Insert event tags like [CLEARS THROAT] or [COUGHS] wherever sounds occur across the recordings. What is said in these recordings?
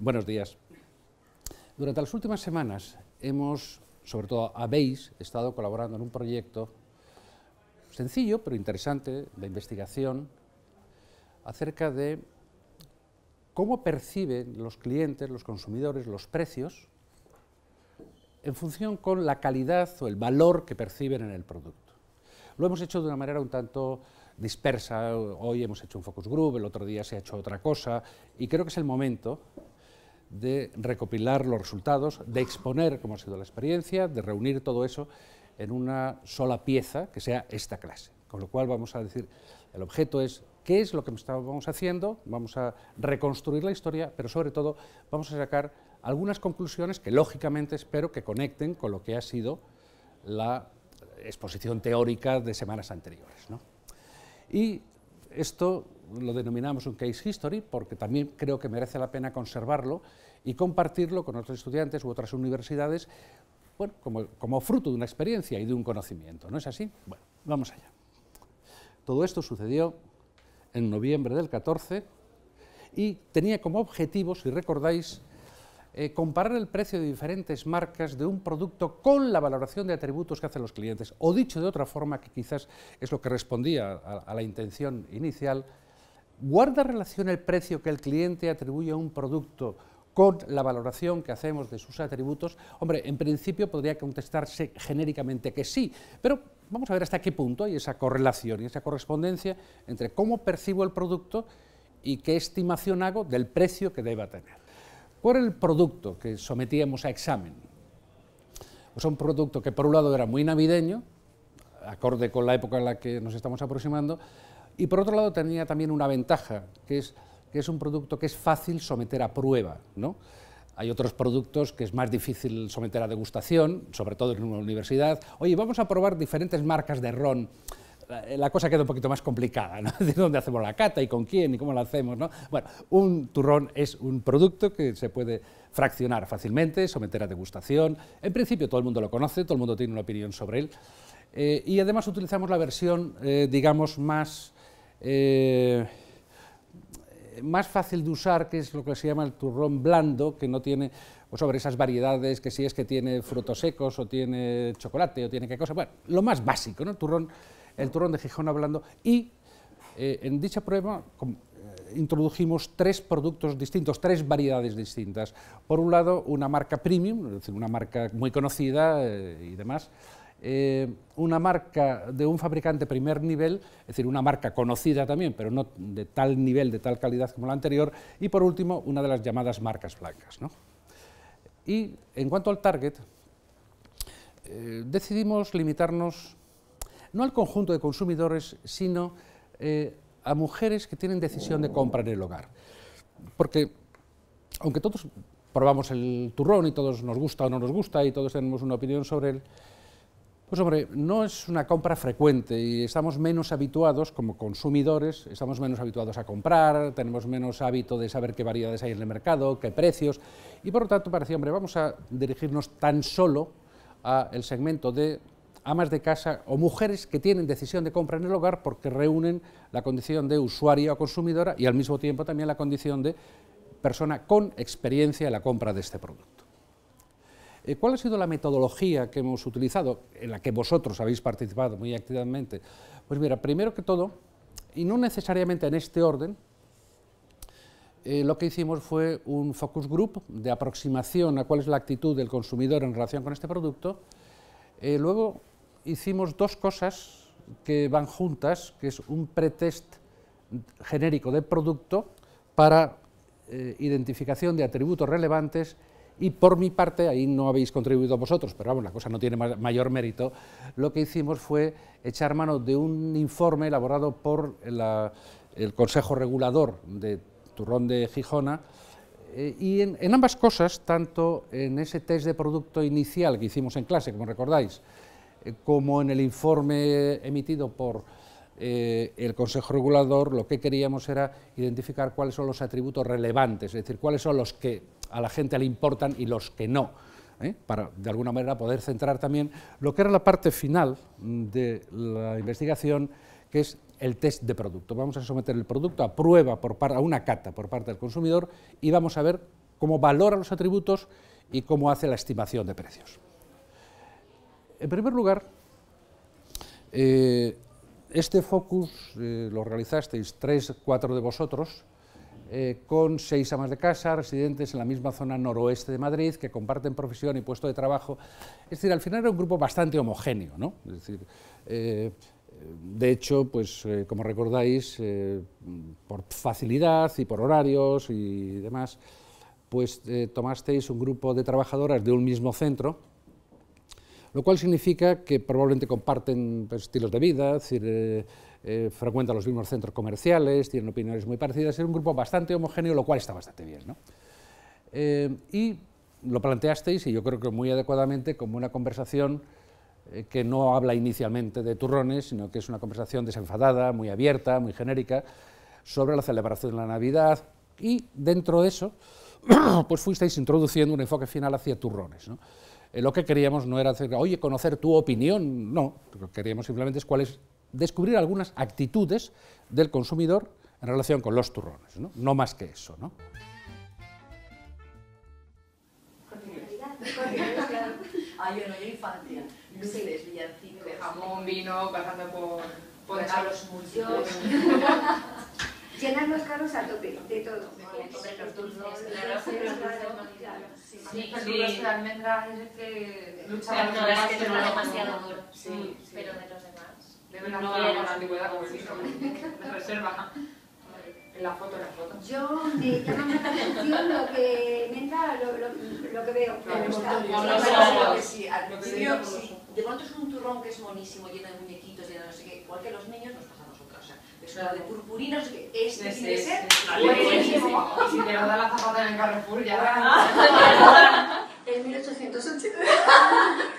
Buenos días. Durante las últimas semanas hemos, sobre todo habéis, estado colaborando en un proyecto sencillo pero interesante de investigación acerca de cómo perciben los clientes, los consumidores, los precios en función con la calidad o el valor que perciben en el producto. Lo hemos hecho de una manera un tanto dispersa, hoy hemos hecho un focus group, el otro día se ha hecho otra cosa, y creo que es el momento de recopilar los resultados, de exponer cómo ha sido la experiencia, de reunir todo eso en una sola pieza que sea esta clase. Con lo cual vamos a decir, el objeto es qué es lo que estamos haciendo, vamos a reconstruir la historia, pero sobre todo vamos a sacar algunas conclusiones que lógicamente espero que conecten con lo que ha sido la exposición teórica de semanas anteriores. Y esto lo denominamos un case history porque también creo que merece la pena conservarlo y compartirlo con otros estudiantes u otras universidades, bueno, como, como fruto de una experiencia y de un conocimiento, ¿no es así? Bueno, vamos allá. Todo esto sucedió en noviembre del 14 y tenía como objetivo, si recordáis, eh, comparar el precio de diferentes marcas de un producto con la valoración de atributos que hacen los clientes. O dicho de otra forma, que quizás es lo que respondía a la intención inicial, ¿Guarda relación el precio que el cliente atribuye a un producto con la valoración que hacemos de sus atributos? Hombre, en principio podría contestarse genéricamente que sí, pero vamos a ver hasta qué punto hay esa correlación y esa correspondencia entre cómo percibo el producto y qué estimación hago del precio que deba tener. Por el producto que sometíamos a examen? Pues un producto que por un lado era muy navideño, acorde con la época en la que nos estamos aproximando, y por otro lado tenía también una ventaja, que es, que es un producto que es fácil someter a prueba. ¿no? Hay otros productos que es más difícil someter a degustación, sobre todo en una universidad. Oye, vamos a probar diferentes marcas de ron. Eh, la, cosa queda un poquito más complicada, ¿no? [LAUGHS] De dónde hacemos la cata y con quién y cómo la hacemos, Bueno, un turrón es un producto que se puede fraccionar fácilmente, someter a degustación. En principio todo el mundo lo conoce, todo el mundo tiene una opinión sobre él. Eh, y además utilizamos la versión, eh, digamos, más eh, más fácil de usar, que es lo que se llama el turrón blando, que no tiene, o sobre esas variedades que si sí es que tiene frutos secos o tiene chocolate o tiene qué cosa, bueno, lo más básico, ¿no? El turrón, el turrón de Gijón blando. Y eh, en dicha prueba eh, introdujimos tres productos distintos, tres variedades distintas. Por un lado, una marca premium, una marca muy conocida y demás, eh, una marca de un fabricante primer nivel, es decir, una marca conocida también, pero no de tal nivel, de tal calidad como la anterior, y por último, una de las llamadas marcas blancas. Y en cuanto al target, eh, decidimos limitarnos no al conjunto de consumidores, sino eh, a mujeres que tienen decisión de compra en el hogar. Porque, aunque todos probamos el turrón y todos nos gusta o no nos gusta y todos tenemos una opinión sobre él, pues hombre, no es una compra frecuente y estamos menos habituados como consumidores, estamos menos habituados a comprar, tenemos menos hábito de saber qué variedades hay en el mercado, qué precios, y por lo tanto parecía, hombre, vamos a dirigirnos tan solo al segmento de amas de casa o mujeres que tienen decisión de compra en el hogar porque reúnen la condición de usuario o consumidora y al mismo tiempo también la condición de persona con experiencia en la compra de este producto. Eh, ¿Cuál ha sido la metodología que hemos utilizado, en la que vosotros habéis participado muy activamente? Pues mira, primero que todo, y no necesariamente en este orden, eh, lo que hicimos fue un focus group de aproximación a cuál es la actitud del consumidor en relación con este producto. Eh, luego hicimos dos cosas que van juntas, que es un pretest genérico de producto para identificación de atributos relevantes y por mi parte, ahí no habéis contribuido vosotros, pero vamos, la cosa no tiene mayor mérito, lo que hicimos fue echar mano de un informe elaborado por el Consejo Regulador de Turrón de Gijona, eh, y en, ambas cosas, tanto en ese test de producto inicial que hicimos en clase, como recordáis, eh, como en el informe emitido por eh, el Consejo Regulador, lo que queríamos era identificar cuáles son los atributos relevantes, es decir, cuáles son los que a la gente le importan y los que no, ¿eh? para de alguna manera poder centrar también lo que era la parte final mm, de la investigación, que es el test de producto. Vamos a someter el producto a prueba, por parte a una cata por parte del consumidor y vamos a ver cómo valora los atributos y cómo hace la estimación de precios. En primer lugar, eh, este focus eh, lo realizasteis tres, cuatro de vosotros, eh, con seis amas de casa, residentes en la misma zona noroeste de Madrid, que comparten profesión y puesto de trabajo. Es decir, al final era un grupo bastante homogéneo, ¿no? Es decir, eh, de hecho, pues eh, como recordáis, por facilidad y por horarios y demás, pues tomasteis un grupo de trabajadoras de un mismo centro, lo cual significa que probablemente comparten pues, estilos de vida, eh, frecuentan los mismos centros comerciales, tienen opiniones muy parecidas, es un grupo bastante homogéneo, lo cual está bastante bien. Eh, y lo planteasteis, y yo creo que muy adecuadamente, como una conversación eh, que no habla inicialmente de turrones, sino que es una conversación desenfadada, muy abierta, muy genérica, sobre la celebración de la Navidad, y dentro de eso, [CLEARS THROAT] pues fuisteis introduciendo un enfoque final hacia turrones. lo que queríamos no era hacer, oye, conocer tu opinión, no, lo que queríamos simplemente es cuál es descubrir algunas actitudes del consumidor en relación con los turrones, no, no más que eso. ¿no? [LAUGHS] Ah, yo no, yo infancia. Luces, villancicos. De jamón, vino, pasando por, por pues carros muchos, [LAUGHS] Llenan los carros a tope, de todo. Los dulces, las Sí, los de almendras es el que lucha. Pero no es demasiado duro, sí, pero de los demás. De no, con la, la antigüedad, como [LAUGHS] La reserva. En la foto, en la foto. Yo me llama atención lo que me entra, lo, lo, lo que veo. De pronto es un turrón que es monísimo, lleno de muñequitos, lleno de no sé qué. Igual que los niños nos pasamos otra. nosotros. O sea, es una de purpurinos no sé qué. Este tiene que ser buenísimo. si te lo da la zapata en el Carrefour, ya. Es [LAUGHS] 1880. [LAUGHS]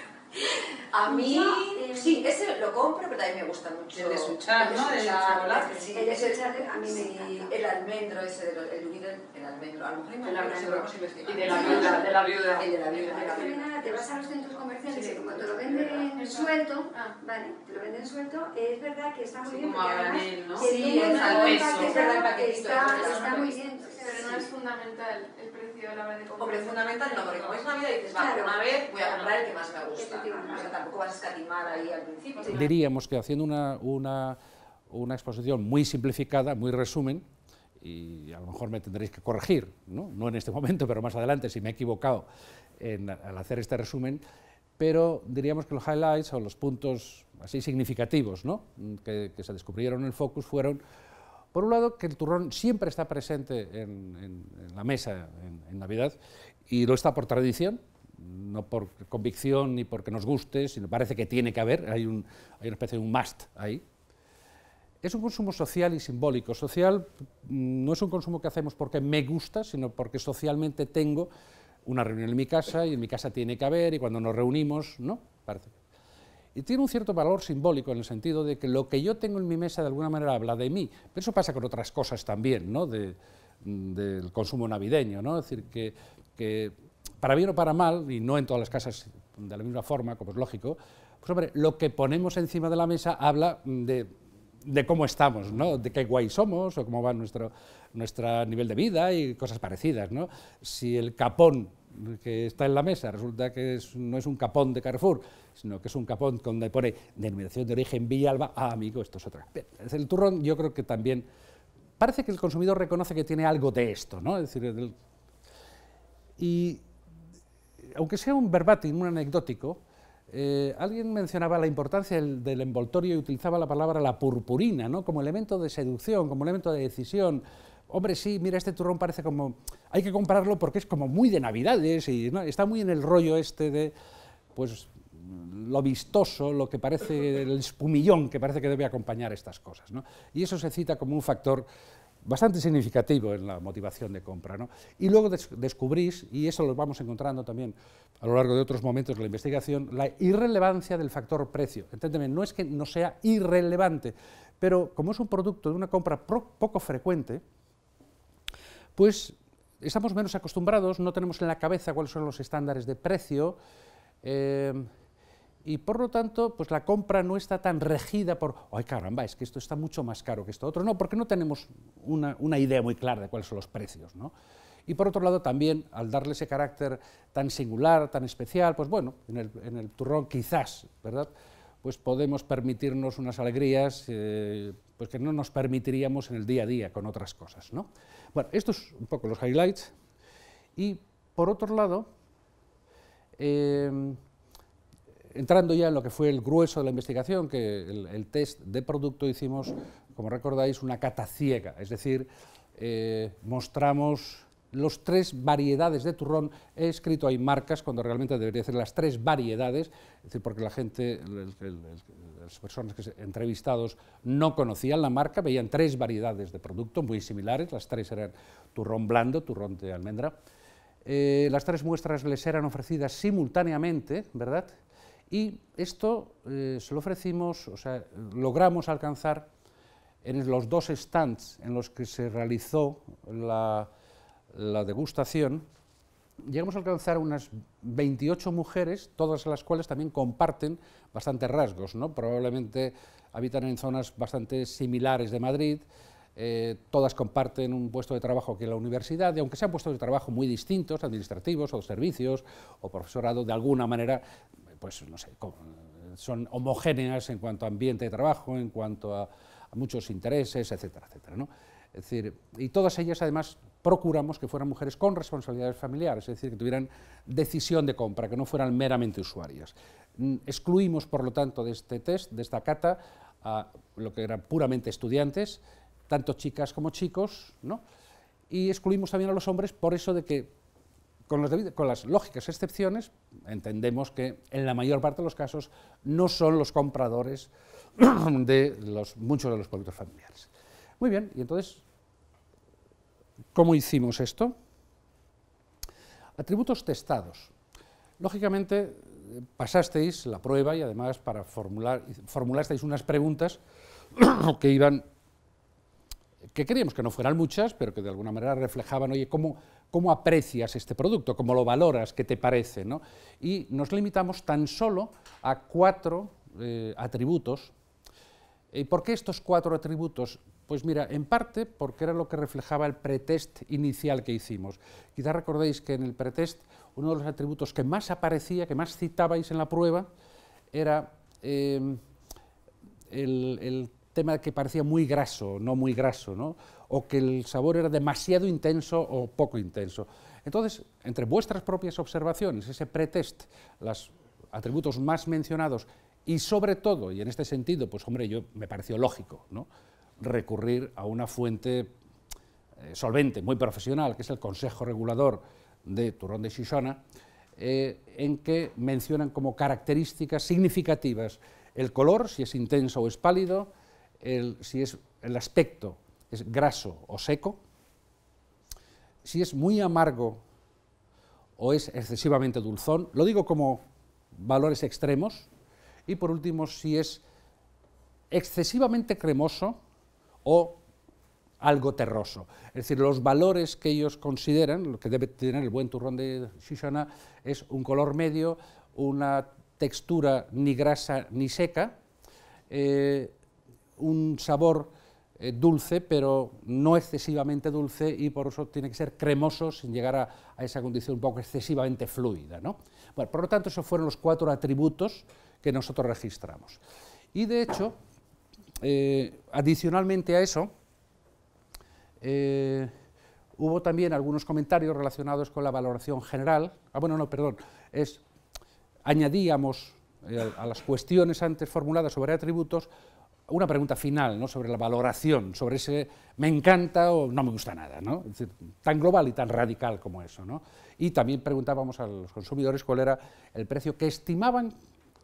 A mí, eh, sí, ese lo compro, pero también me gusta mucho. El de ¿no? El de el a mí me El almendro ese, de a lo mejor Y de la viuda. De la viuda. de la viuda. Te vas a los centros comerciales y como te lo venden suelto, ah. vale, te lo venden suelto, es verdad que está muy bien. Como granel, ¿no? Sí, es al peso. Está muy bien. Pero no es fundamental el precio a la hora de comprar. Hombre, fundamental no, porque como es Navidad dices, vale, una vez voy a comprar el que más me gusta. O sea, tampoco vas a escatimar ahí al principio. Diríamos que haciendo una, una, una exposición muy simplificada, muy resumen, y a lo mejor me tendréis que corregir, ¿no? no en este [LAUGHS] momento, pero más adelante, si me he equivocado al hacer este resumen, pero diríamos que los highlights o los puntos así significativos ¿no? que, que, se descubrieron en el Focus fueron, por un lado, que el turrón siempre está presente en, en la mesa en Navidad y lo está por tradición, no por convicción ni porque nos guste, sino parece que tiene que haber, hay, un, hay una especie de un must ahí, es un consumo social y simbólico. Social mm, no es un consumo que hacemos porque me gusta, sino porque socialmente tengo una reunión en mi casa y en mi casa tiene que haber y cuando nos reunimos, ¿no? Parece. Y tiene un cierto valor simbólico en el sentido de que lo que yo tengo en mi mesa de alguna manera habla de mí. Pero eso pasa con otras cosas también, ¿no? Mm, del consumo navideño, ¿no? Es decir, que, que para bien o para mal, y no en todas las casas de la misma forma, como es lógico, pues hombre, lo que ponemos encima de la mesa habla mm, de de cómo estamos, ¿no? de qué guay somos o cómo va nuestro, nivel de vida y cosas parecidas. ¿no? Si el capón que está en la mesa resulta que no es un capón de Carrefour, sino que es un capón donde pone denominación de origen Villalba, ah, amigo, esto es otra. El turrón yo creo que también... Parece que el consumidor reconoce que tiene algo de esto, ¿no? y aunque sea un verbatim, un anecdótico, eh, alguien mencionaba la importancia del, envoltorio y utilizaba la palabra la purpurina, ¿no? Como elemento de seducción, como elemento de decisión. Hombre, sí, mira, este turrón parece como... Hay que comprarlo porque es como muy de Navidades y está muy en el rollo este de... Pues lo vistoso, lo que parece el espumillón que parece que debe acompañar estas cosas. Y eso se cita como un factor bastante significativo en la motivación de compra. Y luego descubrís, y eso lo vamos encontrando también a lo largo de otros momentos de la investigación, la irrelevancia del factor precio. Enténdeme, no es que no sea irrelevante, pero como es un producto de una compra poco frecuente, pues estamos menos acostumbrados, no tenemos en la cabeza cuáles son los estándares de precio, eh, y por lo tanto, pues la compra no está tan regida por, ay caramba, es que esto está mucho más caro que esto otro. No, porque no tenemos una, una idea muy clara de cuáles son los precios. ¿no? Y por otro lado también, al darle ese carácter tan singular, tan especial, pues bueno, en el, en turrón quizás, ¿verdad? Pues podemos permitirnos unas alegrías eh, pues que no nos permitiríamos en el día a día con otras cosas, Bueno, estos es un poco los highlights. Y por otro lado, eh, entrando ya en lo que fue el grueso de la investigación, que el, test de producto hicimos, como recordáis, una cata ciega, es decir, eh, mostramos los tres variedades de turrón. He escrito hay marcas cuando realmente debería ser las tres variedades, decir, porque la gente, las personas que entrevistados no conocían la marca, veían tres variedades de producto muy similares, las tres eran turrón blando, turrón de almendra. Eh, las tres muestras les eran ofrecidas simultáneamente, ¿verdad? Y esto eh, se lo ofrecimos, o sea, logramos alcanzar en los dos stands en los que se realizó la la degustación, llegamos a alcanzar unas 28 mujeres, todas las cuales también comparten bastantes rasgos, ¿no? Probablemente habitan en zonas bastante similares de Madrid, eh, todas comparten un puesto de trabajo que la universidad, y aunque sean puestos de trabajo muy distintos, administrativos o servicios o profesorado, de alguna manera, pues no sé, son homogéneas en cuanto a ambiente de trabajo, en cuanto a, muchos intereses, etcétera, etcétera, es y todas ellas además procuramos que fueran mujeres con responsabilidades familiares, es decir, que tuvieran decisión de compra, que no fueran meramente usuarias. Mm, excluimos, por lo tanto, de este test, de esta cata, a lo que eran puramente estudiantes, tanto chicas como chicos, ¿no? y excluimos también a los hombres por eso de que, con, las lógicas excepciones, entendemos que en la mayor parte de los casos no son los compradores [CLEARS THROAT] de muchos de los productos familiares. Muy bien, y entonces, ¿cómo hicimos esto? Atributos testados. Lógicamente, pasasteis la prueba y además para formular, formulasteis unas preguntas [COUGHS] que iban, que queríamos que no fueran muchas, pero que de alguna manera reflejaban, oye, ¿cómo, aprecias este producto? ¿Cómo lo valoras? ¿Qué te parece? Y nos limitamos tan solo a cuatro eh, atributos. Eh, ¿Y por qué estos cuatro atributos? Pues mira, en parte porque era lo que reflejaba el pretest inicial que hicimos. Quizá recordéis que en el pretest uno de los atributos que más aparecía, que más citabais en la prueba, era em, el, el, tema que parecía muy graso, no muy graso, o que el sabor era demasiado intenso o poco intenso. Entonces, entre vuestras propias observaciones, ese pretest, los atributos más mencionados, y sobre todo, y en este sentido, pues hombre, yo me pareció lógico, ¿no? recurrir a una fuente eh, solvente, muy profesional, que es el Consejo Regulador de Turrón de Shishona, eh, en que mencionan como características significativas el color, si es intenso o es pálido, el, si es el aspecto, es graso o seco, si es muy amargo o es excesivamente dulzón, lo digo como valores extremos, y por último, si es excesivamente cremoso o algo terroso. Es decir, los valores que ellos consideran, lo que debe tener el buen turrón de Shishana, es un color medio, una textura ni grasa ni seca, eh, un sabor eh, dulce, pero no excesivamente dulce, y por eso tiene que ser cremoso sin llegar a, esa condición un poco excesivamente fluida. por lo tanto, esos fueron los cuatro atributos que nosotros registramos. Y de hecho, eh, adicionalmente a eso, eh, hubo también algunos comentarios relacionados con la valoración general. Ah, bueno, no, perdón. Es, añadíamos eh, a las cuestiones antes formuladas sobre atributos una pregunta final sobre la valoración, sobre ese me encanta o no me gusta nada, ¿no? es decir, tan global y tan radical como eso. ¿no? Y también preguntábamos a los consumidores cuál era el precio que estimaban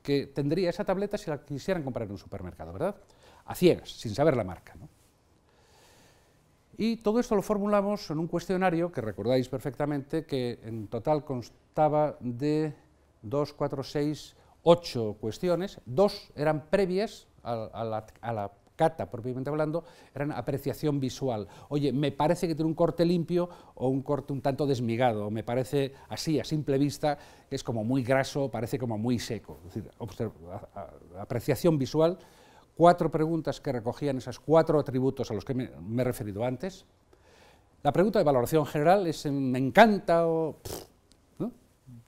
que tendría esa tableta si la quisieran comprar en un supermercado, ¿verdad? a ciegas, sin saber la marca. Y todo esto lo formulamos en un cuestionario que recordáis perfectamente, que en total constaba de dos, cuatro, seis, ocho cuestiones. Dos eran previas a, la, cata propiamente hablando, eran apreciación visual. Oye, me parece que tiene un corte limpio o un corte un tanto desmigado, me parece así, a simple vista, que es como muy graso, parece como muy seco. Es decir, apreciación visual cuatro preguntas que recogían esos cuatro atributos a los que me, he referido antes. La pregunta de valoración general es eh, me encanta o...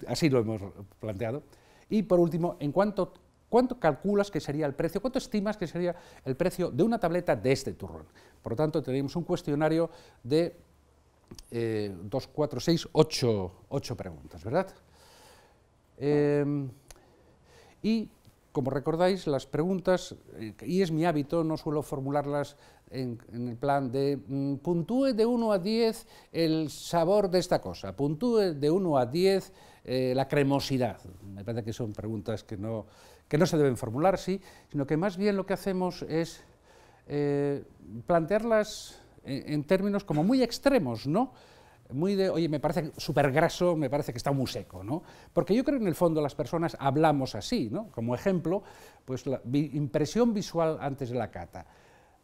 Así lo hemos planteado. Y por último, en cuanto ¿Cuánto calculas que sería el precio? ¿Cuánto estimas que sería el precio de una tableta de este turrón? Por lo tanto, tenemos un cuestionario de 2, 4, 6, 8 preguntas, ¿verdad? Eh, y como recordáis, las preguntas, eh, y es mi hábito, no suelo formularlas en, el plan de mm, puntúe de 1 a 10 el sabor de esta cosa, puntúe de 1 a 10 eh, la cremosidad. Me parece que son preguntas que no, que no se deben formular, sí, sino que más bien lo que hacemos es eh, plantearlas en, términos como muy extremos, ¿no? muy de, oye, me parece súper graso, me parece que está muy seco, ¿no? Porque yo creo que en el fondo las personas hablamos así, ¿no? Como ejemplo, pues la impresión visual antes de la cata.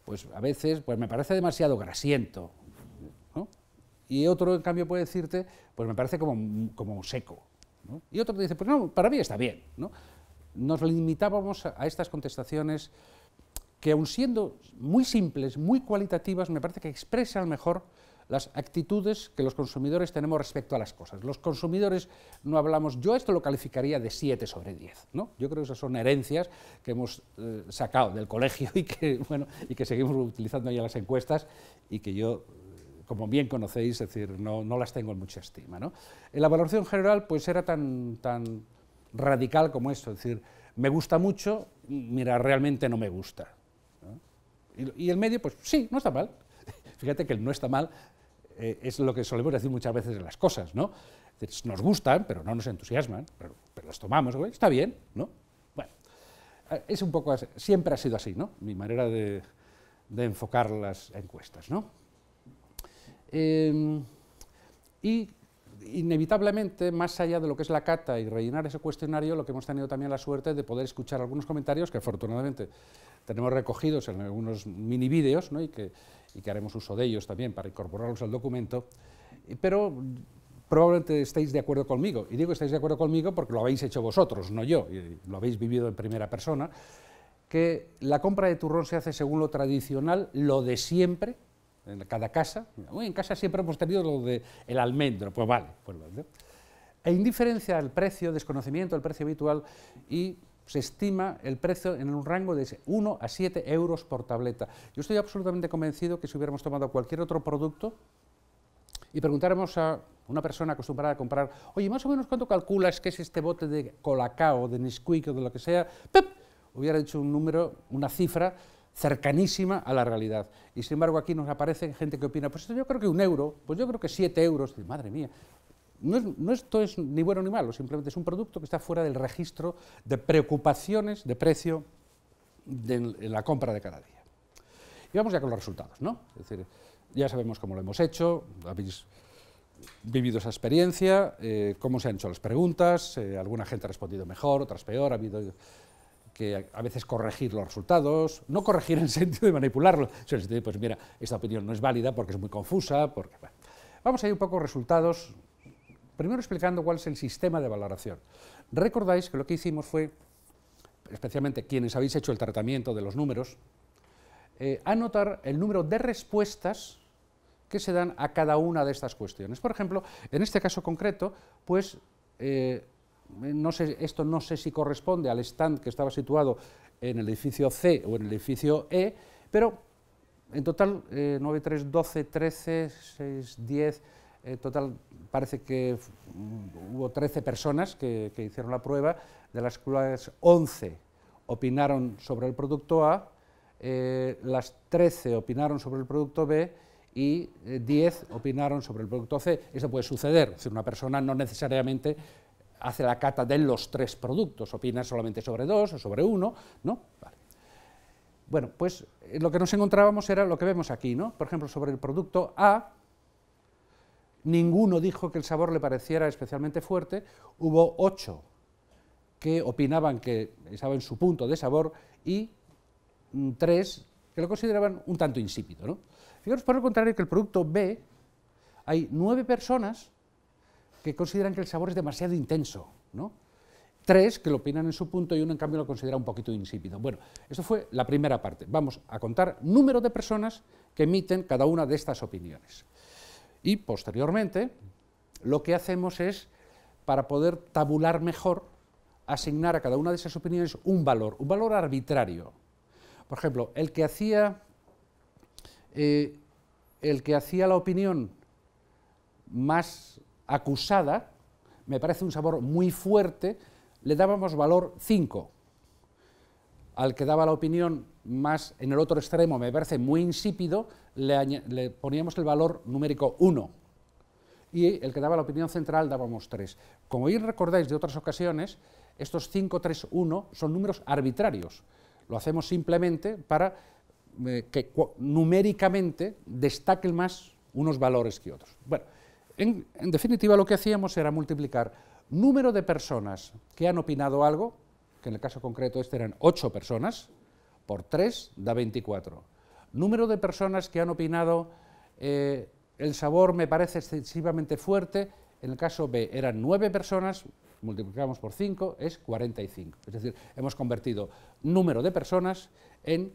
Pues a veces, pues me parece demasiado grasiento, ¿no? Y otro, en cambio, puede decirte, pues me parece como, como seco, ¿no? Y otro te dice, pues no, para mí está bien, ¿no? Nos limitábamos a estas contestaciones que aun siendo muy simples, muy cualitativas, me parece que expresan mejor las actitudes que los consumidores tenemos respecto a las cosas. Los consumidores no hablamos, yo esto lo calificaría de 7 sobre 10, Yo creo que esas son herencias que hemos eh, sacado del colegio [LAUGHS] y que, bueno, y que seguimos utilizando ya en las encuestas y que yo eh, como bien conocéis, decir, no, no las tengo en mucha estima. ¿no? La valoración general pues era tan, tan radical como esto, es decir, me gusta mucho, mira, realmente no me gusta. Y, y, el medio, pues sí, no está mal. [LAUGHS] Fíjate que el no está mal eh, es lo que solemos decir muchas veces de las cosas, ¿no? nos gustan, pero no nos entusiasman, pero, las tomamos, está bien, ¿no? Bueno, es un poco siempre ha sido así, ¿no? Mi manera de, enfocar las encuestas, ¿no? Em, y inevitablemente, más allá de lo que es la cata y rellenar ese cuestionario, lo que hemos tenido también la suerte de poder escuchar algunos comentarios que afortunadamente tenemos recogidos en algunos mini vídeos ¿no? y, que, y que haremos uso de ellos también para incorporarlos al documento, pero probablemente estéis de acuerdo conmigo. Y digo estáis de acuerdo conmigo porque lo habéis hecho vosotros, no yo, y lo habéis vivido en primera persona, que la compra de turrón se hace según lo tradicional, lo de siempre, en cada casa. en casa siempre hemos tenido lo de el almendro, pues vale. Pues vale. E indiferencia al precio, desconocimiento el precio habitual y se estima el precio en un rango de 1 a 7 euros por tableta. Yo estoy absolutamente convencido que si hubiéramos tomado cualquier otro producto y preguntáramos a una persona acostumbrada a comprar, oye, más o menos cuánto calculas que es este bote de colacao, de Nesquik o de lo que sea, ¡pep! hubiera dicho un número, una cifra cercanísima a la realidad. Y sin embargo aquí nos aparece gente que opina, pues yo creo que un euro, pues yo creo que siete euros, madre mía, no, esto es ni bueno ni malo, simplemente es un producto que está fuera del registro de preocupaciones de precio de la compra de cada día. Y vamos ya con los resultados, ¿no? Es decir, ya sabemos cómo lo hemos hecho, habéis vivido esa experiencia, eh, cómo se han hecho las preguntas, eh, alguna gente ha respondido mejor, otras peor, ha habido que a veces corregir los resultados, no corregir en sentido de manipularlo, sino en sentido de, pues mira, esta opinión no es válida porque es muy confusa, porque... Vamos a ir un poco resultados Primero explicando cuál es el sistema de valoración. Recordáis que lo que hicimos fue, especialmente quienes habéis hecho el tratamiento de los números, eh, anotar el número de respuestas que se dan a cada una de estas cuestiones. Por ejemplo, en este caso concreto, pues eh, esto no sé si corresponde al stand que estaba situado en el edificio C o en el edificio E, pero en total 9, 3, 12, 13, 6, 10, en eh, total, parece que mm, hubo 13 personas que, hicieron la prueba, de las cuales 11 opinaron sobre el producto A, eh, las 13 opinaron sobre el producto B y 10 eh, opinaron sobre el producto C. Eso puede suceder, es decir, una persona no necesariamente hace la cata de los tres productos, opina solamente sobre dos o sobre uno, ¿no? Bueno, pues lo que nos encontrábamos era lo que vemos aquí, ¿no? Por ejemplo, sobre el producto A, Ninguno dijo que el sabor le pareciera especialmente fuerte. Hubo ocho que opinaban que estaba en su punto de sabor y mm, tres que lo consideraban un tanto insípido. ¿no? Fijaros por el contrario que el producto B hay nueve personas que consideran que el sabor es demasiado intenso, ¿no? tres que lo opinan en su punto y uno en cambio lo considera un poquito insípido. Bueno, esto fue la primera parte. Vamos a contar número de personas que emiten cada una de estas opiniones. Y posteriormente, lo que hacemos es, para poder tabular mejor, asignar a cada una de esas opiniones un valor, un valor arbitrario. Por ejemplo, el que hacía, eh, el que hacía la opinión más acusada, me parece un sabor muy fuerte, le dábamos valor 5. Al que daba la opinión más en el otro extremo, me parece muy insípido, le, poníamos el valor numérico 1 y el que daba la opinión central dábamos 3. Como bien recordáis de otras ocasiones, estos 5, 3, 1 son números arbitrarios. Lo hacemos simplemente para eh, que numéricamente destaquen más unos valores que otros. Bueno, en, definitiva lo que hacíamos era multiplicar número de personas que han opinado algo, que en el caso concreto este eran 8 personas, por 3 da 24 Número de personas que han opinado, eh, el sabor me parece excesivamente fuerte, en el caso B eran nueve personas, multiplicamos por cinco, es 45. Es decir, hemos convertido número de personas en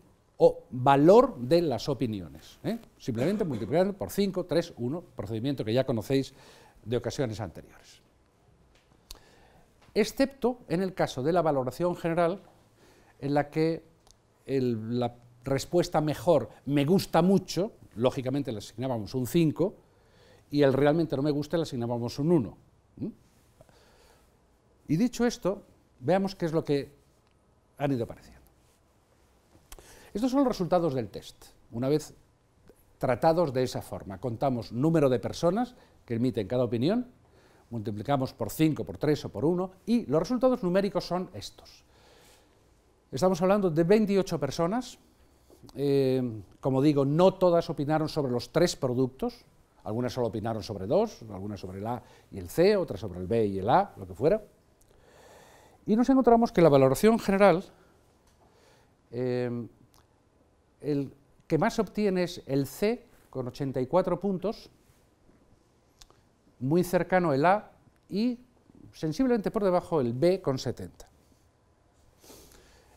valor de las opiniones. ¿eh? Simplemente multiplicando por cinco, tres, uno, procedimiento que ya conocéis de ocasiones anteriores. Excepto en el caso de la valoración general, en la que la respuesta mejor, me gusta mucho, lógicamente le asignábamos un 5, y el realmente no me gusta le asignábamos un 1. Y dicho esto, veamos qué es lo que han ido apareciendo. Estos son los resultados del test. Una vez tratados de esa forma, contamos número de personas que emiten cada opinión, multiplicamos por 5, por 3 o por 1, y los resultados numéricos son estos. Estamos hablando de 28 personas eh, como digo, no todas opinaron sobre los tres productos, algunas solo opinaron sobre dos, algunas sobre el A y el C, otras sobre el B y el A, lo que fuera. Y nos encontramos que la valoración general, eh, el que más obtiene es el C con 84 puntos, muy cercano el A y sensiblemente por debajo el B con 70.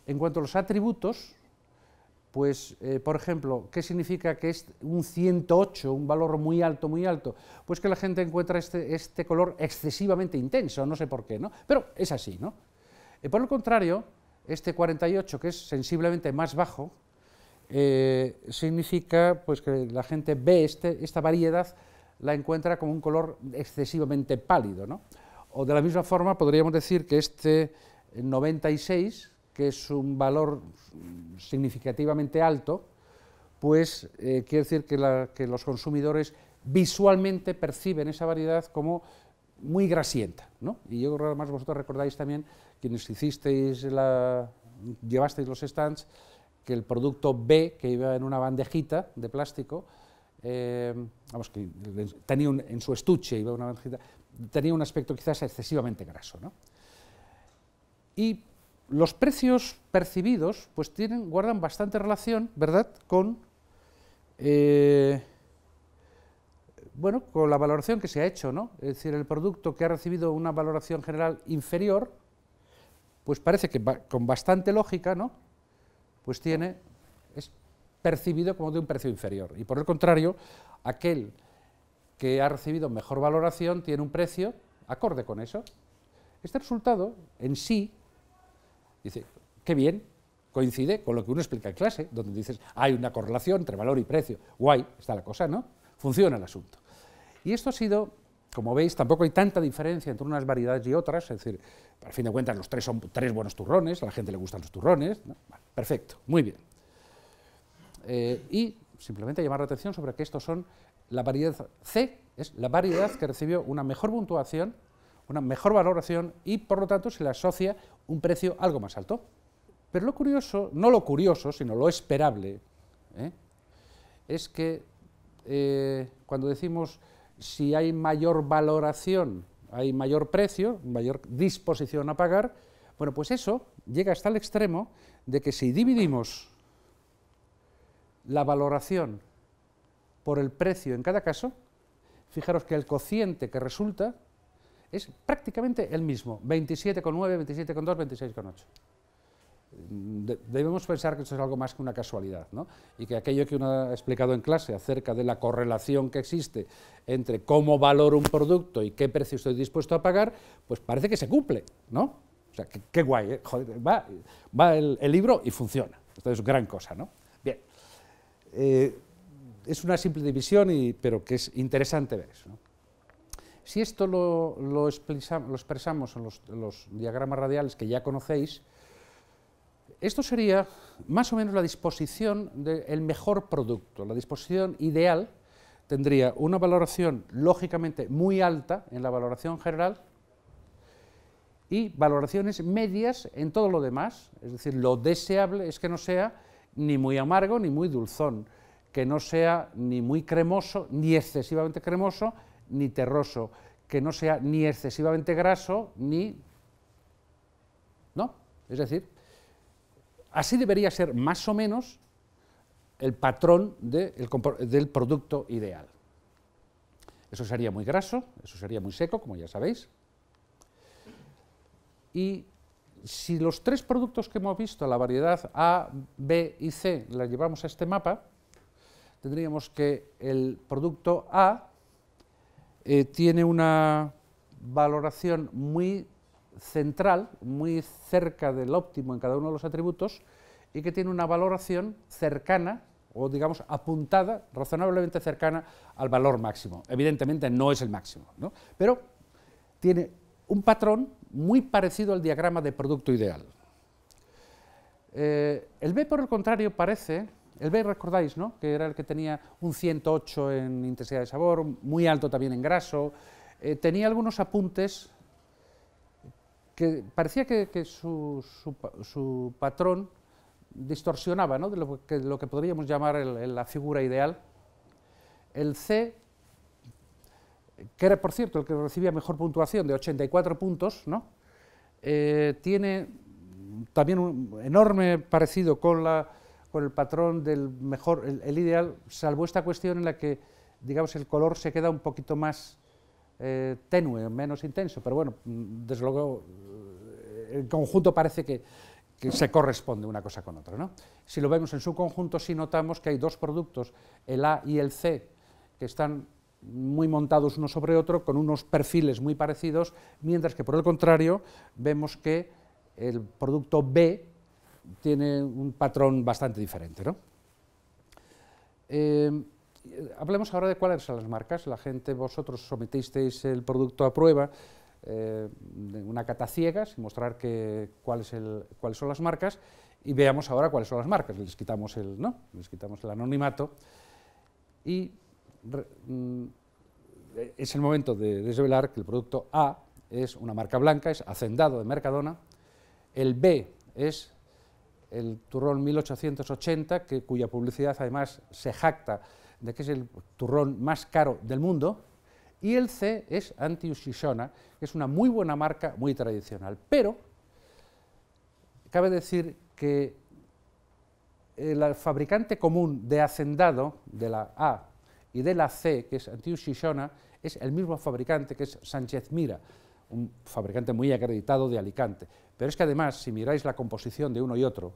En cuanto a los atributos, pues, eh, por ejemplo, ¿qué significa que es un 108, un valor muy alto, muy alto? Pues que la gente encuentra este, este color excesivamente intenso, no sé por qué, ¿no? Pero es así, ¿no? Eh, por el contrario, este 48, que es sensiblemente más bajo, eh, significa pues, que la gente ve este, esta variedad, la encuentra como un color excesivamente pálido, ¿no? O de la misma forma podríamos decir que este 96, que es un valor significativamente alto, pues eh, quiere decir que, los consumidores visualmente perciben esa variedad como muy grasienta. Y yo creo que además vosotros recordáis también, quienes hicisteis llevasteis los stands, que el producto B, que iba en una bandejita de plástico, eh, tenía en su estuche iba una bandejita, tenía un aspecto quizás excesivamente graso. Y los precios percibidos pues tienen, guardan bastante relación, ¿verdad?, con, eh, bueno, con la valoración que se ha hecho, ¿no? Es decir, el producto que ha recibido una valoración general inferior, pues parece que con bastante lógica, ¿no?, pues tiene, es percibido como de un precio inferior. Y por el contrario, aquel que ha recibido mejor valoración tiene un precio acorde con eso. Este resultado en sí Dice, qué bien, coincide con lo que uno explica en clase, donde dices, hay una correlación entre valor y precio. Guay, está la cosa, ¿no? Funciona el asunto. Y esto ha sido, como veis, tampoco hay tanta diferencia entre unas variedades y otras, es decir, al fin de cuentas los tres son tres buenos turrones, a la gente le gustan los turrones, perfecto, muy bien. Eh, y simplemente llamar la atención sobre que estos son la variedad C, es la variedad que recibió una mejor puntuación una mejor valoración y por lo tanto se le asocia un precio algo más alto. Pero lo curioso, no lo curioso, sino lo esperable, ¿eh? es que eh, cuando decimos si hay mayor valoración, hay mayor precio, mayor disposición a pagar, bueno, pues eso llega hasta el extremo de que si dividimos la valoración por el precio en cada caso, fijaros que el cociente que resulta es prácticamente el mismo, 27,9, 27,2, 26,8. debemos pensar que esto es algo más que una casualidad, ¿no? y que aquello que uno ha explicado en clase acerca de la correlación que existe entre cómo valoro un producto y qué precio estoy dispuesto a pagar, pues parece que se cumple, ¿no? O sea, qué guay, ¿eh? va, el, libro y funciona. Esto es gran cosa, ¿no? Bien. Eh, es una simple división, y, pero que es interesante ver eso. Si esto lo, expresamos en los, diagramas radiales que ya conocéis, esto sería más o menos la disposición del mejor producto. La disposición ideal tendría una valoración lógicamente muy alta en la valoración general y valoraciones medias en todo lo demás. Es decir, lo deseable es que no sea ni muy amargo ni muy dulzón, que no sea ni muy cremoso ni excesivamente cremoso ni terroso, que no sea ni excesivamente graso, ni... ¿No? Es decir, así debería ser más o menos el patrón del producto ideal. Eso sería muy graso, eso sería muy seco, como ya sabéis. Y si los tres productos que hemos visto, la variedad A, B y C, la llevamos a este mapa, tendríamos que el producto A eh, tiene una valoración muy central, muy cerca del óptimo en cada uno de los atributos y que tiene una valoración cercana o digamos apuntada, razonablemente cercana al valor máximo. Evidentemente no es el máximo, ¿no? pero tiene un patrón muy parecido al diagrama de producto ideal. Eh, el B, por el contrario, parece el B recordáis, ¿no? Que era el que tenía un 108 en intensidad de sabor, muy alto también en graso. Eh, tenía algunos apuntes que parecía que, su, patrón distorsionaba, De lo que, podríamos llamar la figura ideal. El C, que era por cierto el que recibía mejor puntuación de 84 puntos, eh, tiene también un enorme parecido con la con el patrón del mejor, el, ideal, salvo esta cuestión en la que, digamos, el color se queda un poquito más eh, tenue, menos intenso, pero bueno, mm, desde luego eh, el conjunto parece que, se corresponde una cosa con otra. Si lo vemos en su conjunto, sí notamos que hay dos productos, el A y el C, que están muy montados uno sobre otro, con unos perfiles muy parecidos, mientras que por el contrario vemos que el producto B tiene un patrón bastante diferente. Eh, hablemos ahora de cuáles son las marcas. La gente, vosotros sometisteis el producto a prueba, en eh, una cata ciega, sin mostrar cuáles son las marcas, y veamos ahora cuáles son las marcas. Les quitamos el, ¿no? Les quitamos el anonimato y mm, es el momento de desvelar que el producto A es una marca blanca, es Hacendado de Mercadona, el B es el turrón 1880, que, cuya publicidad además se jacta de que es el turrón más caro del mundo, y el C es Antiushishona, que es una muy buena marca, muy tradicional. Pero cabe decir que el fabricante común de hacendado de la A y de la C, que es Antiushishona, es el mismo fabricante que es Sánchez Mira, un fabricante muy acreditado de Alicante. Pero es que además, si miráis la composición de uno y otro,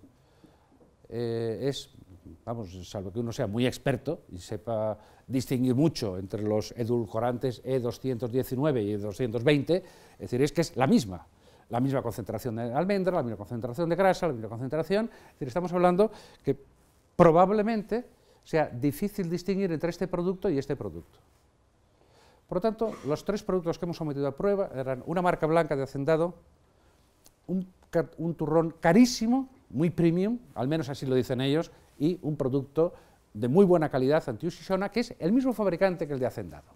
eh, es, vamos, salvo que uno sea muy experto y sepa distinguir mucho entre los edulcorantes E219 y E220, es decir, es que es la misma, la misma concentración de almendra, la misma concentración de grasa, la misma concentración, es decir, estamos hablando que probablemente sea difícil distinguir entre este producto y este producto. Por lo tanto, los tres productos que hemos sometido a prueba eran una marca blanca de hacendado, un, turrón carísimo, muy premium, al menos así lo dicen ellos, y un producto de muy buena calidad Antiusisona, que es el mismo fabricante que el de Hacendado.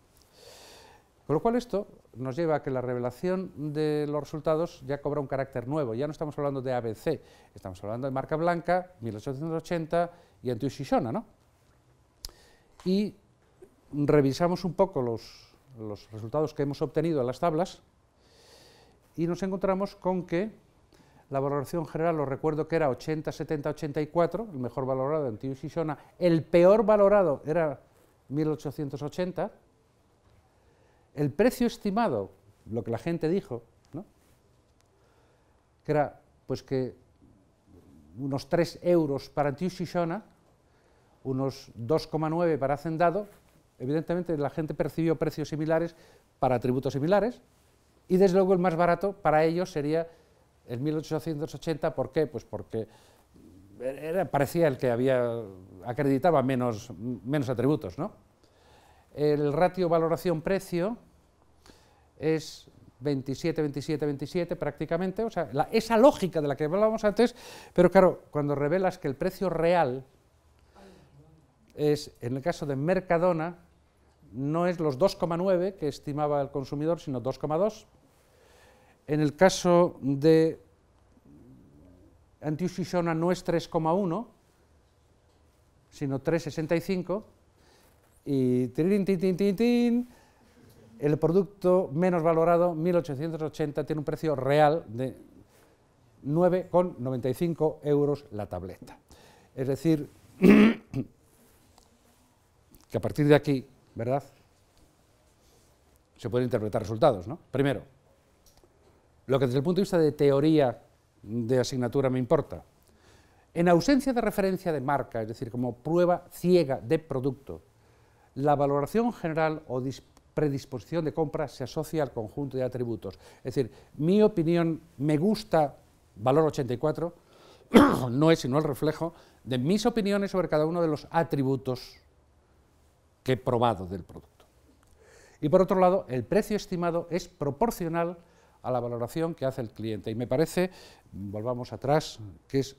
Con lo cual esto nos lleva a que la revelación de los resultados ya cobra un carácter nuevo. Ya no estamos hablando de ABC, estamos hablando de marca blanca, 1880 y anti ¿no? Y revisamos un poco los resultados que hemos obtenido en las tablas y nos encontramos con que la valoración general, lo recuerdo que era 80, 70, 84, el mejor valorado de y el peor valorado era 1880, el precio estimado, lo que la gente dijo, ¿no? que era pues que unos 3 euros para anti y unos 2,9 para Hacendado, evidentemente la gente percibió precios similares para atributos similares, y desde luego el más barato para ellos sería el 1880. ¿Por qué? Pues porque parecía el que había, acreditaba menos, menos atributos. ¿no? El ratio valoración-precio es 27, 27, 27 prácticamente, o sea, esa lógica de la que hablábamos antes, pero claro, cuando revelas que el precio real es, en el caso de Mercadona, no es los 2,9 que estimaba el consumidor, sino 2,2 en el caso de Shona no es 3,1, sino 3,65, y el producto menos valorado, 1880, tiene un precio real de 9,95 euros la tableta. Es decir, [CLEARS THROAT] que a partir de aquí, ¿verdad? Se pueden interpretar resultados, ¿no? Primero, lo que desde el punto de vista de teoría de asignatura me importa. En ausencia de referencia de marca, es decir, como prueba ciega de producto, la valoración general o predisposición de compra se asocia al conjunto de atributos. Es decir, mi opinión me gusta valor 84 [COUGHS] no es sino el reflejo de mis opiniones sobre cada uno de los atributos que he probado del producto. Y por otro lado, el precio estimado es proporcional a la valoración que hace el cliente. Y me parece, volvamos atrás, que es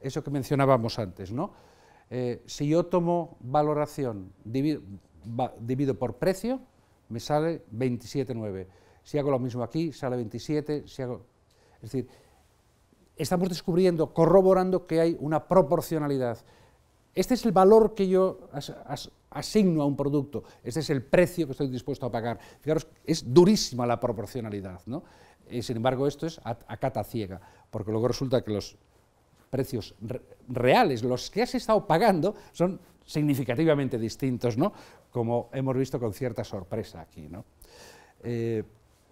eso que mencionábamos antes, ¿no? Eh, si yo tomo valoración, divido, por precio, me sale 27,9. Si hago lo mismo aquí, sale 27. Si hago... Es decir, estamos descubriendo, corroborando que hay una proporcionalidad. Este es el valor que yo asigno a un producto, este es el precio que estoy dispuesto a pagar. Fijaros, es durísima la proporcionalidad, eh, sin embargo, esto es a, cata ciega, porque luego resulta que los precios reales, los que has estado pagando, son significativamente distintos, ¿no? Como hemos visto con cierta sorpresa aquí, ¿no? Eh,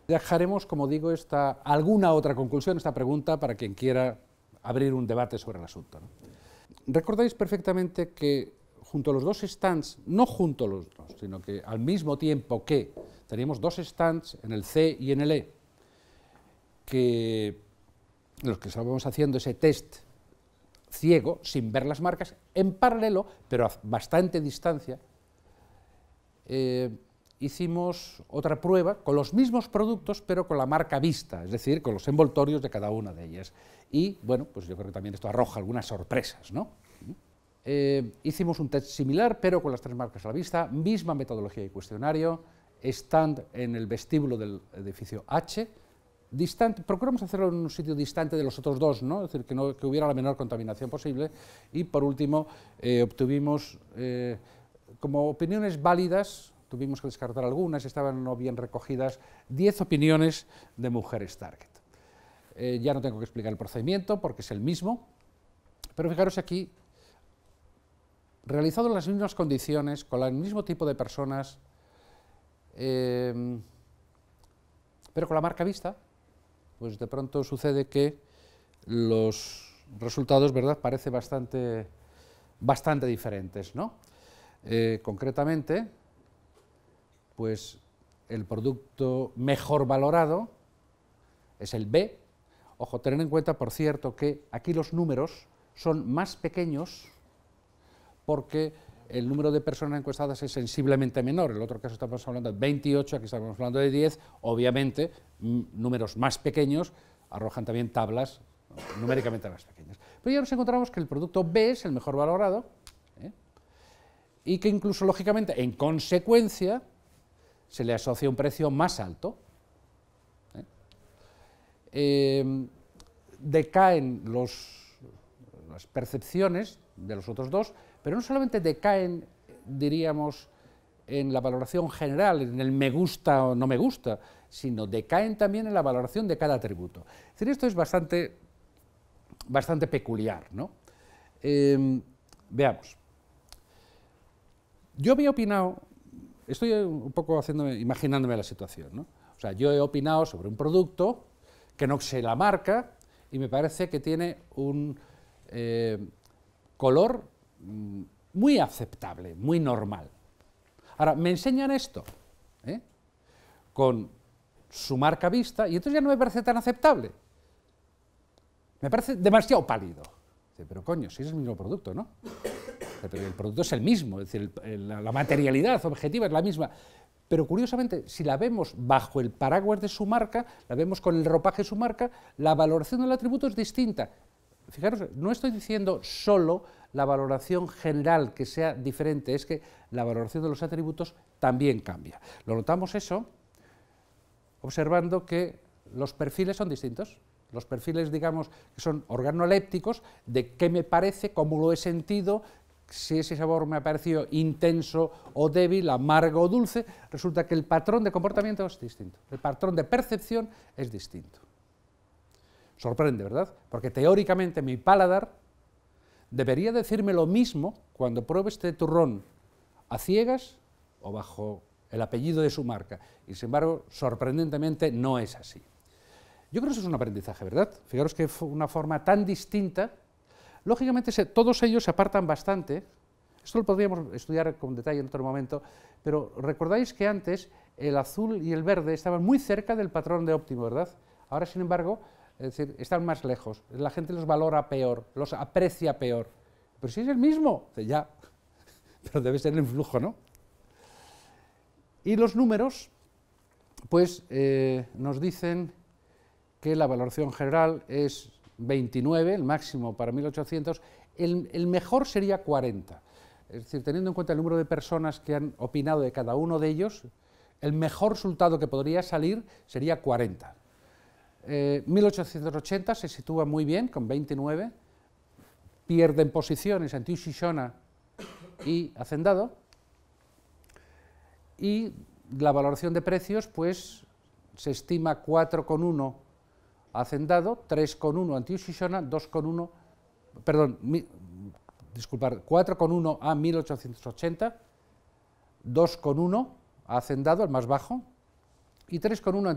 dejaremos, como digo, esta, alguna otra conclusión, esta pregunta, para quien quiera abrir un debate sobre el asunto. Recordáis perfectamente que junto a los dos stands, no junto a los dos, sino que al mismo tiempo que teníamos dos stands en el C y en el E, que, los que estábamos haciendo ese test ciego, sin ver las marcas, en paralelo, pero a bastante distancia, eh, hicimos otra prueba con los mismos productos, pero con la marca vista, es decir, con los envoltorios de cada una de ellas. Y bueno, pues yo creo que también esto arroja algunas sorpresas, ¿no? Eh, hicimos un test similar, pero con las tres marcas a la vista, misma metodología y cuestionario, stand en el vestíbulo del edificio H, distante, procuramos hacerlo en un sitio distante de los otros dos, ¿no? es decir, que, no, que hubiera la menor contaminación posible, y por último eh, obtuvimos eh, como opiniones válidas, tuvimos que descartar algunas, estaban no bien recogidas, 10 opiniones de mujeres target. ya no tengo que explicar el procedimiento porque es el mismo, pero fijaros aquí realizado en las mismas condiciones, con el mismo tipo de personas, em, pero con la marca vista, pues de pronto sucede que los resultados, ¿verdad?, parece bastante, bastante diferentes, ¿no? Eh, concretamente, pues el producto mejor valorado es el B. Ojo, tener en cuenta, por cierto, que aquí los números son más pequeños porque el número de personas encuestadas es sensiblemente menor. En el otro caso estamos hablando de 28, aquí estamos hablando de 10. Obviamente, números más pequeños arrojan también tablas numéricamente más pequeñas. Pero ya nos encontramos que el producto B es el mejor valorado ¿eh? y que incluso, lógicamente, en consecuencia, se le asocia un precio más alto. ¿eh? Em, decaen las percepciones de los otros dos, pero no solamente decaen, diríamos, en la valoración general, en el me gusta o no me gusta, sino decaen también en la valoración de cada atributo. esto es bastante, bastante peculiar. ¿no? Em, veamos. Yo me he opinado, estoy un poco haciéndome, imaginándome la situación. ¿no? O sea, yo he opinado sobre un producto que no se la marca y me parece que tiene un eh, color Mm, muy aceptable, muy normal. Ahora, me enseñan esto, ¿eh? con su marca vista, y entonces ya no me parece tan aceptable. Me parece demasiado pálido. Pero coño, si es el mismo producto, ¿no? Pero el producto es el mismo, es decir, la materialidad objetiva es la misma. Pero curiosamente, si la vemos bajo el paraguas de su marca, la vemos con el ropaje de su marca, la valoración del atributo es distinta. Fijaros, no estoy diciendo solo la valoración general que sea diferente, es que la valoración de los atributos también cambia. Lo notamos eso observando que los perfiles son distintos. Los perfiles, digamos, que son organolépticos, de qué me parece, cómo lo he sentido, si ese sabor me ha parecido intenso o débil, amargo o dulce, resulta que el patrón de comportamiento es distinto, el patrón de percepción es distinto. Sorprende, ¿verdad? Porque teóricamente mi paladar debería decirme lo mismo cuando pruebe este turrón a ciegas o bajo el apellido de su marca. Y sin embargo, sorprendentemente no es así. Yo creo que eso es un aprendizaje, ¿verdad? Fijaros que fue una forma tan distinta. Lógicamente, todos ellos se apartan bastante. Esto lo podríamos estudiar con detalle en otro momento, pero recordáis que antes el azul y el verde estaban muy cerca del patrón de óptimo, ¿verdad? Ahora, sin embargo, es decir, están más lejos, la gente los valora peor, los aprecia peor. Pero si es el mismo, ya, [LAUGHS] pero debe ser el flujo, ¿no? Y los números, pues eh, nos dicen que la valoración general es 29, el máximo para 1800, el, mejor sería 40. Es decir, teniendo en cuenta el número de personas que han opinado de cada uno de ellos, el mejor resultado que podría salir sería 40. 1880 eh, se sitúa muy bien, con 29, pierden posiciones anti y Hacendado, y la valoración de precios, pues se estima 4,1 Hacendado, 3,1 2,1, perdón, 4,1 a 1880, 2,1 a Hacendado, el más bajo, y 3,1 a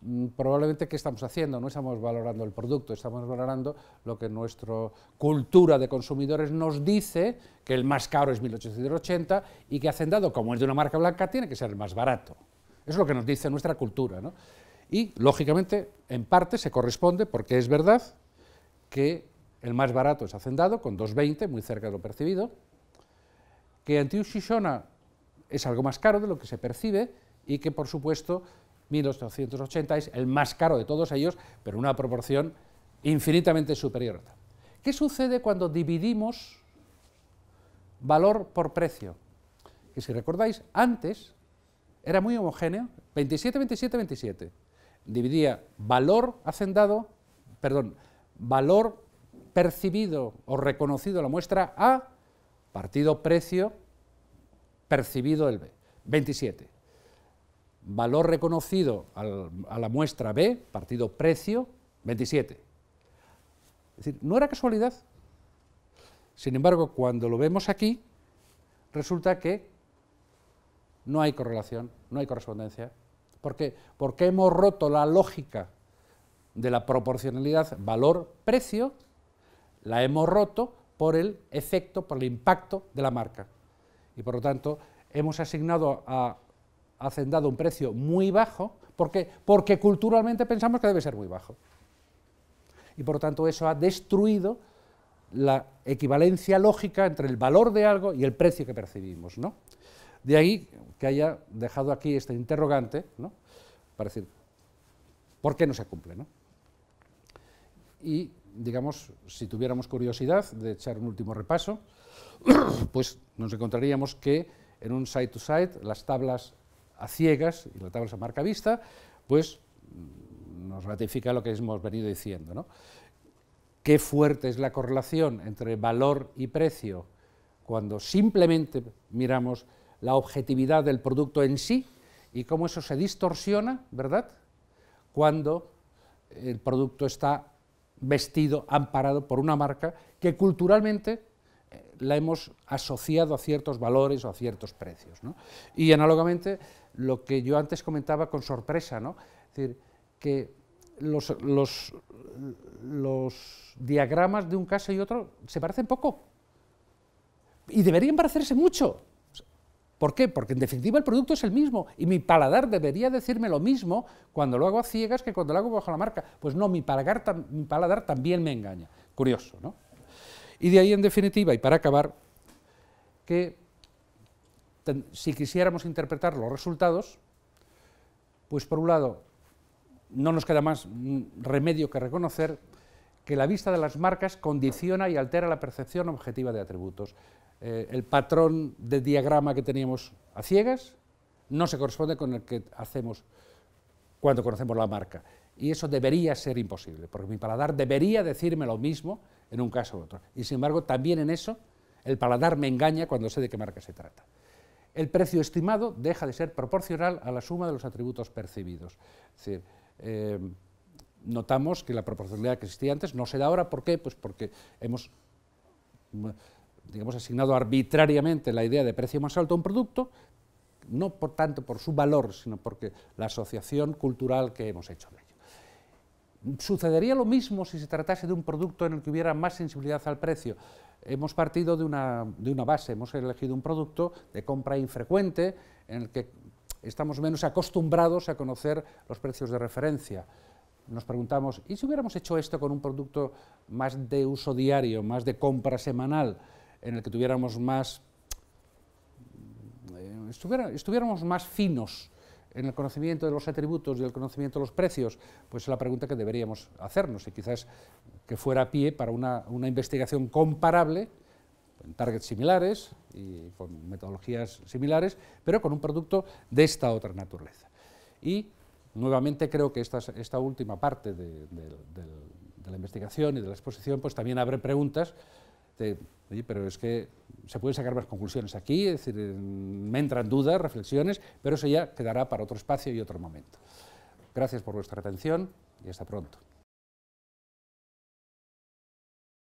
Mm, probablemente qué estamos haciendo, no estamos valorando el producto, estamos valorando lo que nuestra cultura de consumidores nos dice, que el más caro es 1880 y que hacendado, como es de una marca blanca, tiene que ser el más barato. Eso es lo que nos dice nuestra cultura. Y, lógicamente, en parte se corresponde porque es verdad que el más barato es hacendado, con 2,20, muy cerca de lo percibido, que Antiu es algo más caro de lo que se percibe y que, por supuesto, 1.280 es el más caro de todos ellos, pero una proporción infinitamente superior. ¿Qué sucede cuando dividimos valor por precio? Que si recordáis, antes era muy homogéneo, 27, 27, 27. Dividía valor hacendado, perdón, valor percibido o reconocido la muestra A, partido precio percibido el B, 27 valor reconocido a la muestra B, partido precio, 27. Es decir, no era casualidad. Sin embargo, cuando lo vemos aquí, resulta que no hay correlación, no hay correspondencia. ¿Por qué? Porque hemos roto la lógica de la proporcionalidad valor-precio, la hemos roto por el efecto, por el impacto de la marca. Y por lo tanto, hemos asignado a hacen dado un precio muy bajo, porque, porque culturalmente pensamos que debe ser muy bajo. Y por lo tanto eso ha destruido la equivalencia lógica entre el valor de algo y el precio que percibimos. De ahí que haya dejado aquí este interrogante, ¿no? para decir, ¿por qué no se cumple? Y, digamos, si tuviéramos curiosidad de echar un último repaso, [COUGHS] pues nos encontraríamos que en un side to side las tablas a ciegas, y la tabla a marca vista, pues mm, nos ratifica lo que hemos venido diciendo. Qué fuerte es la correlación entre valor y precio cuando simplemente miramos la objetividad del producto en sí y cómo eso se distorsiona, ¿verdad? Cuando el producto está vestido, amparado por una marca que culturalmente eh, la hemos asociado a ciertos valores o a ciertos precios. Y análogamente, lo que yo antes comentaba con sorpresa, ¿no? Es decir, que los, los, diagramas de un caso y otro se parecen poco. Y deberían parecerse mucho. ¿Por qué? Porque en definitiva el producto es el mismo y mi paladar debería decirme lo mismo cuando lo hago a ciegas que cuando lo hago bajo la marca. Pues no, mi paladar, mi paladar también me engaña. Curioso, ¿no? Y de ahí en definitiva, y para acabar, que si quisiéramos interpretar los resultados, pues por un lado, no nos queda más mm, remedio que reconocer que la vista de las marcas condiciona y altera la percepción objetiva de atributos. Eh, el patrón de diagrama que teníamos a ciegas no se corresponde con el que hacemos cuando conocemos la marca. Y eso debería ser imposible, porque mi paladar debería decirme lo mismo en un caso u otro. Y sin embargo, también en eso, el paladar me engaña cuando sé de qué marca se trata el precio estimado deja de ser proporcional a la suma de los atributos percibidos. Eh, notamos que la proporcionalidad que existía antes no se da ahora. ¿Por qué? Pues porque hemos asignado arbitrariamente la idea de precio más alto a un producto, no por tanto por su valor, sino porque la asociación cultural que hemos hecho de Sucedería lo mismo si se tratase de un producto en el que hubiera más sensibilidad al precio. Hemos partido de una, base, hemos elegido un producto de compra infrecuente en el que estamos menos acostumbrados a conocer los precios de referencia. Nos preguntamos, ¿y si hubiéramos hecho esto con un producto más de uso diario, más de compra semanal, en el que tuviéramos más, eh, estuviéramos más finos en el conocimiento de los atributos y el conocimiento de los precios? Pues es la pregunta que deberíamos hacernos y quizás que fuera a pie para una, investigación comparable en targets similares y con metodologías similares, pero con un producto de esta otra naturaleza. Y nuevamente creo que esta, esta última parte de, la investigación y de la exposición pues también abre preguntas este, pero es que se pueden sacar más conclusiones aquí, es decir, me entran dudas, reflexiones, pero eso ya quedará para otro espacio y otro momento. Gracias por vuestra atención y hasta pronto.